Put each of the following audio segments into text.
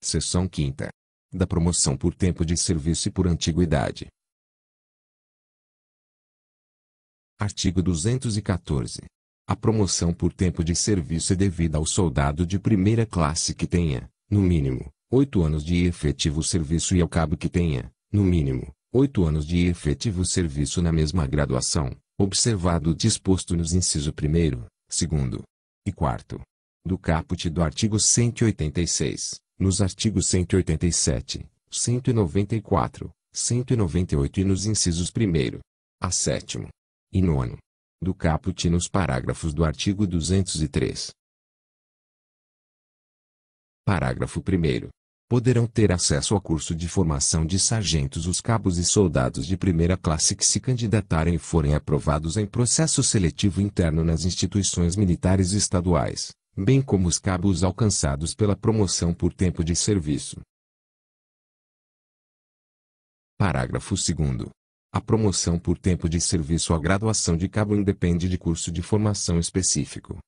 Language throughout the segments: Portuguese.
Seção 5 da promoção por tempo de serviço e por antiguidade. Artigo 214. A promoção por tempo de serviço é devida ao soldado de primeira classe que tenha, no mínimo, oito anos de efetivo serviço e ao cabo que tenha, no mínimo, oito anos de efetivo serviço na mesma graduação, observado o disposto nos inciso 1, 2 e 4 do caput do artigo 186 nos artigos 187, 194, 198 e nos incisos 1 a 7 e 9 do caput e nos parágrafos do artigo 203. Parágrafo 1 poderão ter acesso ao curso de formação de sargentos os cabos e soldados de primeira classe que se candidatarem e forem aprovados em processo seletivo interno nas instituições militares estaduais, bem como os cabos alcançados pela promoção por tempo de serviço. Parágrafo 2. A promoção por tempo de serviço à graduação de cabo independe de curso de formação específico.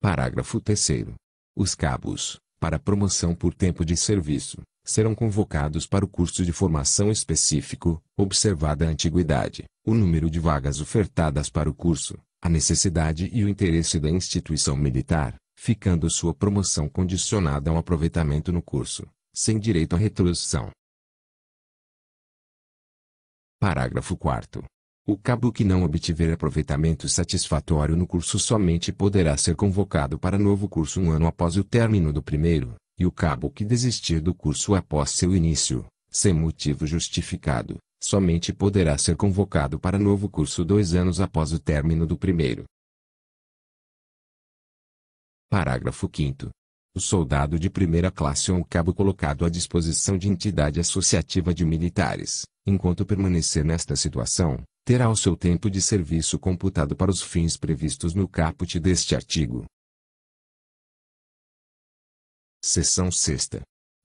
Parágrafo 3. Os cabos, para promoção por tempo de serviço, serão convocados para o curso de formação específico, observada a antiguidade, o número de vagas ofertadas para o curso, a necessidade e o interesse da instituição militar, ficando sua promoção condicionada a um aproveitamento no curso, sem direito à retrocessão. Parágrafo 4 O cabo que não obtiver aproveitamento satisfatório no curso somente poderá ser convocado para novo curso um ano após o término do primeiro, e o cabo que desistir do curso após seu início, sem motivo justificado, somente poderá ser convocado para novo curso dois anos após o término do primeiro. Parágrafo 5 o soldado de primeira classe ou cabo colocado à disposição de entidade associativa de militares, enquanto permanecer nesta situação, terá o seu tempo de serviço computado para os fins previstos no caput deste artigo. Seção 6.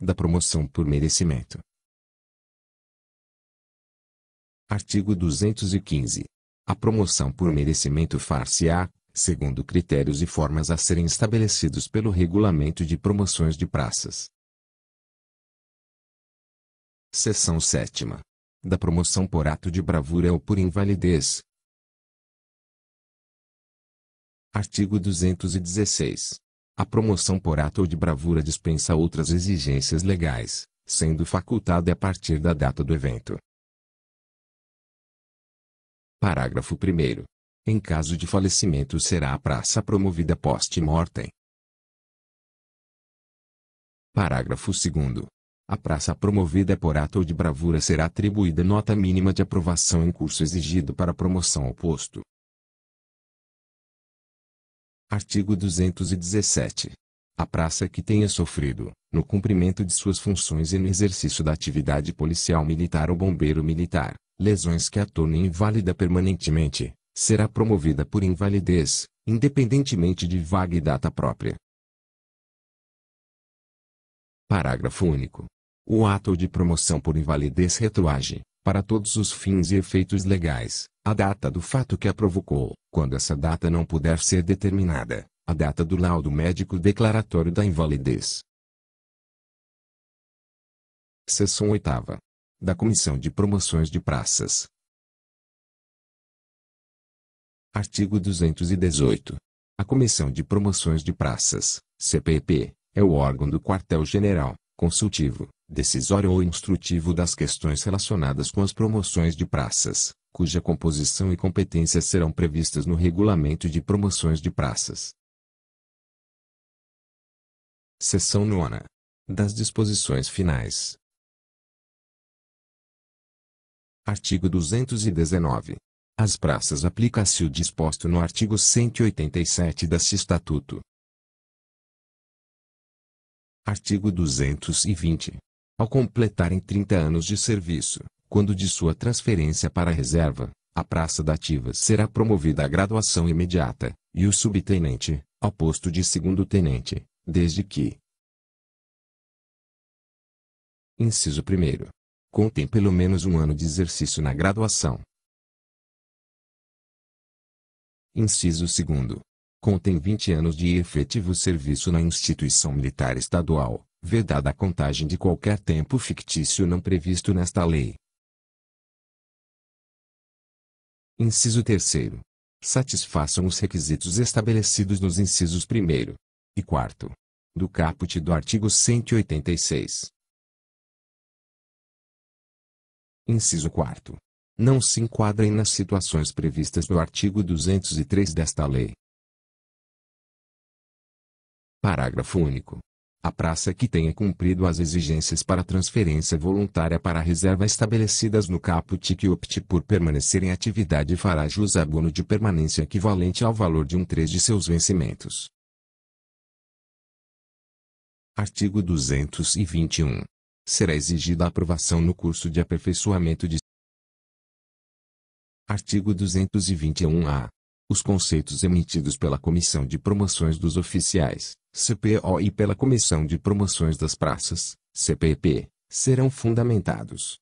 Da promoção por merecimento. Artigo 215. A promoção por merecimento far-se-á, segundo critérios e formas a serem estabelecidos pelo Regulamento de Promoções de Praças. Seção 7. Da promoção por ato de bravura ou por invalidez. Artigo 216. A promoção por ato ou de bravura dispensa outras exigências legais, sendo facultada a partir da data do evento Parágrafo 1 Em caso de falecimento será a praça promovida post-mortem. Parágrafo 2 A praça promovida por ato de bravura será atribuída nota mínima de aprovação em curso exigido para promoção ao posto. Artigo 217. A praça que tenha sofrido, no cumprimento de suas funções e no exercício da atividade policial militar ou bombeiro militar, lesões que a tornem inválida permanentemente, será promovida por invalidez, independentemente de vaga e data própria. Parágrafo único. O ato de promoção por invalidez retroage, para todos os fins e efeitos legais, a data do fato que a provocou, quando essa data não puder ser determinada, a data do laudo médico declaratório da invalidez. Seção oitava da Comissão de Promoções de Praças. Artigo 218. A Comissão de Promoções de Praças, CPP, é o órgão do quartel-general, consultivo, decisório ou instrutivo das questões relacionadas com as promoções de praças, cuja composição e competência serão previstas no Regulamento de Promoções de Praças. Seção 9. Das disposições finais. Artigo 219. As praças aplica-se o disposto no artigo 187 deste Estatuto. Artigo 220. Ao completarem 30 anos de serviço, quando de sua transferência para a reserva, a praça da ativa será promovida à graduação imediata, e o subtenente, ao posto de segundo tenente, desde que. Inciso 1 contém pelo menos um ano de exercício na graduação. Inciso 2. Contém 20 anos de efetivo serviço na instituição militar estadual, vedada a contagem de qualquer tempo fictício não previsto nesta lei. Inciso 3. Satisfaçam os requisitos estabelecidos nos incisos 1 e 4 do caput do artigo 186. Inciso 4. Não se enquadrem nas situações previstas no artigo 203 desta lei. Parágrafo único. A praça que tenha cumprido as exigências para transferência voluntária para reserva estabelecidas no caput que opte por permanecer em atividade fará jus a abono de permanência equivalente ao valor de um três de seus vencimentos. Artigo 221 será exigida a aprovação no curso de aperfeiçoamento de Artigo 221-A. Os conceitos emitidos pela Comissão de Promoções dos Oficiais, CPO e pela Comissão de Promoções das Praças, CPP, serão fundamentados,